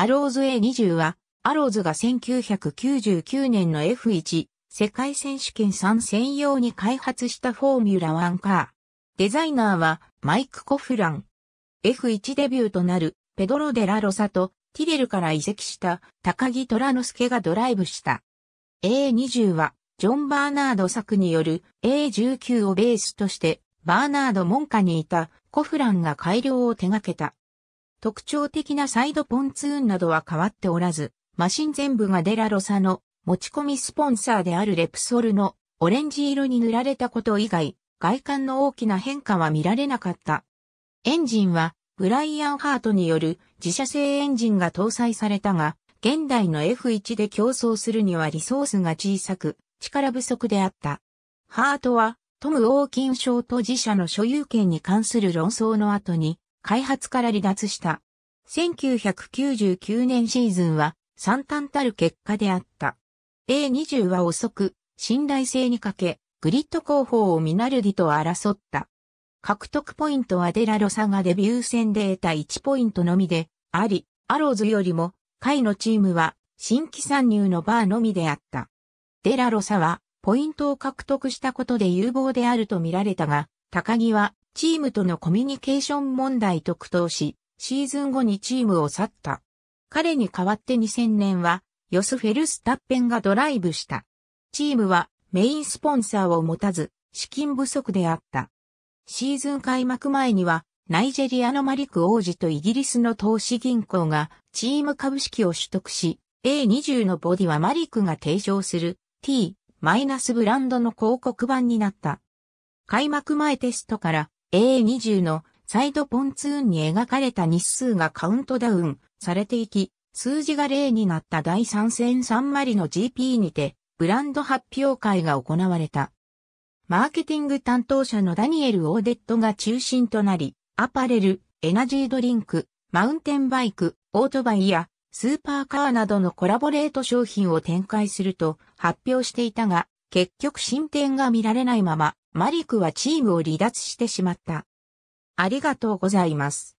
アローズ A20 は、アローズが1999年の F1 世界選手権3専用に開発したフォーミュラワンカー。デザイナーはマイク・コフラン。F1 デビューとなるペドロ・デラ・ロサとティレルから移籍した高木虎之助がドライブした。A20 はジョン・バーナード作による A19 をベースとしてバーナード門下にいたコフランが改良を手掛けた。特徴的なサイドポンツーンなどは変わっておらず、マシン全部がデラロサの持ち込みスポンサーであるレプソルのオレンジ色に塗られたこと以外、外観の大きな変化は見られなかった。エンジンはブライアン・ハートによる自社製エンジンが搭載されたが、現代の F1 で競争するにはリソースが小さく、力不足であった。ハートは、トム・オーキン賞と自社の所有権に関する論争の後に、開発から離脱した。1999年シーズンは惨憺たる結果であった。A20 は遅く、信頼性に欠け、グリッド候補をミナルディと争った。獲得ポイントはデラロサがデビュー戦で得た1ポイントのみで、あり、アローズよりも、下位のチームは、新規参入のバーのみであった。デラロサは、ポイントを獲得したことで有望であると見られたが、高木は、チームとのコミュニケーション問題と苦闘し、シーズン後にチームを去った。彼に代わって2000年は、ヨス・フェルスタッペンがドライブした。チームはメインスポンサーを持たず、資金不足であった。シーズン開幕前には、ナイジェリアのマリク王子とイギリスの投資銀行がチーム株式を取得し、A20 のボディはマリクが提唱する T- ブランドの広告版になった。開幕前テストから A20 のサイドポンツーンに描かれた日数がカウントダウンされていき、数字が0になった第3戦サマリの GP にて、ブランド発表会が行われた。マーケティング担当者のダニエル・オーデットが中心となり、アパレル、エナジードリンク、マウンテンバイク、オートバイやスーパーカーなどのコラボレート商品を展開すると発表していたが、結局進展が見られないまま、マリクはチームを離脱してしまった。ありがとうございます。